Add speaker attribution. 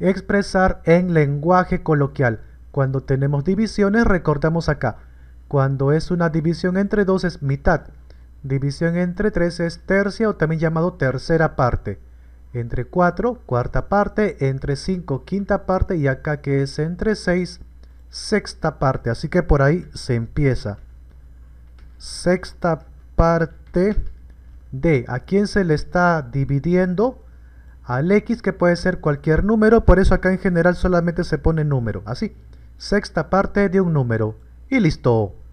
Speaker 1: Expresar en lenguaje coloquial. Cuando tenemos divisiones, recortamos acá. Cuando es una división entre dos es mitad. División entre tres es tercia o también llamado tercera parte. Entre cuatro, cuarta parte. Entre cinco, quinta parte. Y acá que es entre seis, sexta parte. Así que por ahí se empieza. Sexta parte de a quién se le está dividiendo al x que puede ser cualquier número, por eso acá en general solamente se pone número, así. Sexta parte de un número. Y listo.